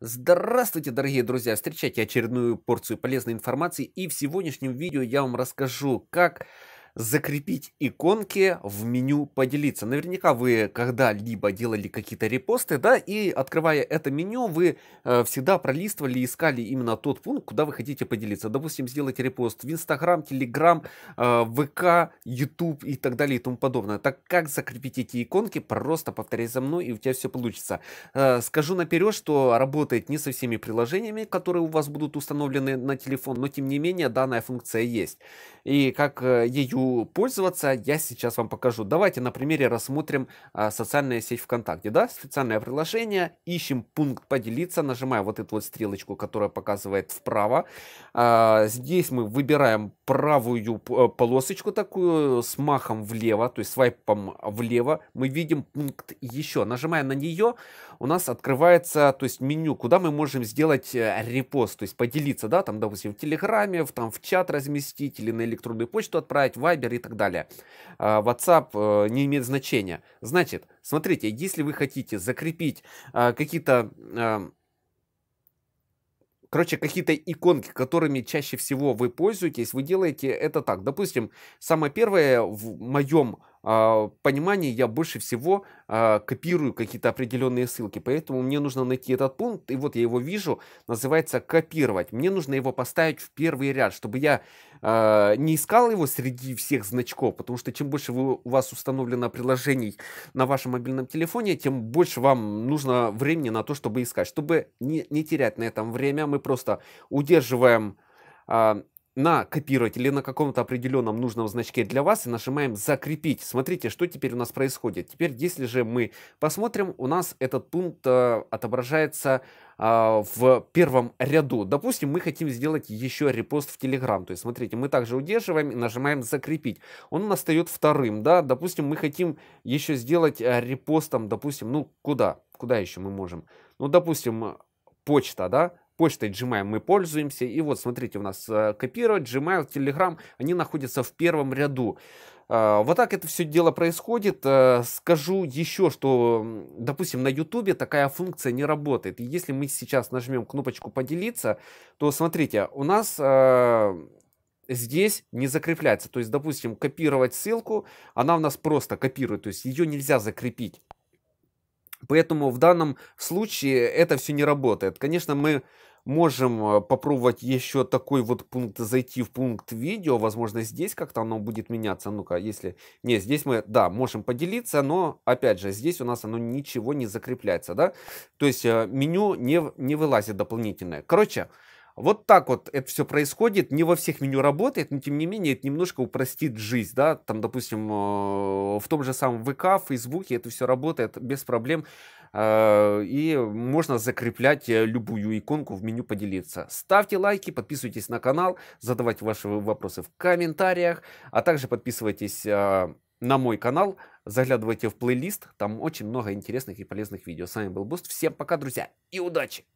Здравствуйте, дорогие друзья! Встречайте очередную порцию полезной информации. И в сегодняшнем видео я вам расскажу, как закрепить иконки в меню поделиться. Наверняка вы когда-либо делали какие-то репосты, да, и открывая это меню, вы э, всегда пролистывали, искали именно тот пункт, куда вы хотите поделиться. Допустим, сделать репост в Инстаграм, Телеграм, э, ВК, Ютуб и так далее и тому подобное. Так как закрепить эти иконки, просто повторяй за мной, и у тебя все получится. Э, скажу наперед, что работает не со всеми приложениями, которые у вас будут установлены на телефон, но тем не менее данная функция есть. И как э, ее пользоваться, я сейчас вам покажу. Давайте на примере рассмотрим а, социальная сеть ВКонтакте. Да, специальное приложение, ищем пункт «Поделиться», нажимаем вот эту вот стрелочку, которая показывает вправо. А, здесь мы выбираем правую э, полосочку такую с махом влево, то есть свайпом влево. Мы видим пункт «Еще». Нажимая на нее, у нас открывается то есть меню, куда мы можем сделать э, репост, то есть поделиться, да, там, допустим, в Телеграме, в, там, в чат разместить или на электронную почту отправить, Viber и так далее. А, WhatsApp э, не имеет значения. Значит, смотрите, если вы хотите закрепить а, какие-то короче, какие-то иконки, которыми чаще всего вы пользуетесь, вы делаете это так. Допустим, самое первое в моем а, понимании я больше всего а, копирую какие-то определенные ссылки, поэтому мне нужно найти этот пункт, и вот я его вижу, называется «Копировать». Мне нужно его поставить в первый ряд, чтобы я а, не искал его среди всех значков, потому что чем больше вы, у вас установлено приложений на вашем мобильном телефоне, тем больше вам нужно времени на то, чтобы искать. Чтобы не, не терять на этом время, мы просто удерживаем на копировать или на каком-то определенном нужном значке для вас и нажимаем закрепить. Смотрите, что теперь у нас происходит. Теперь, если же мы посмотрим, у нас этот пункт э, отображается э, в первом ряду. Допустим, мы хотим сделать еще репост в Telegram. То есть, смотрите, мы также удерживаем и нажимаем «Закрепить». Он у нас встает вторым, да. Допустим, мы хотим еще сделать э, репостом, допустим, ну, куда? Куда еще мы можем? Ну, допустим, э, почта, да, почтой Gmail мы пользуемся. И вот смотрите, у нас э, копировать, Gmail, Telegram, они находятся в первом ряду. Э, вот так это все дело происходит. Э, скажу еще, что, допустим, на YouTube такая функция не работает. И если мы сейчас нажмем кнопочку «Поделиться», то смотрите, у нас здесь не закрепляется. То есть, допустим, копировать ссылку, она у нас просто копирует, то есть ее нельзя закрепить. Поэтому в данном случае это все не работает. Конечно, мы можем э, попробовать еще такой вот пункт зайти в пункт видео. Возможно, здесь как-то оно будет меняться. Ну-ка, если... Не, здесь мы, да, можем поделиться, но, опять же, здесь у нас оно ничего не закрепляется, да? То есть э, меню не, не вылазит дополнительное. Короче, вот так вот это все происходит. Не во всех меню работает, но тем не менее это немножко упростит жизнь. Да? Там, допустим, э, в том же самом ВК, в Фейсбуке это все работает без проблем. Э, и можно закреплять э, любую иконку в меню поделиться. Ставьте лайки, подписывайтесь на канал, задавайте ваши вопросы в комментариях, а также подписывайтесь на мой канал, заглядывайте в плейлист, там очень много интересных и полезных видео. С вами был Буст, всем пока, друзья, и удачи!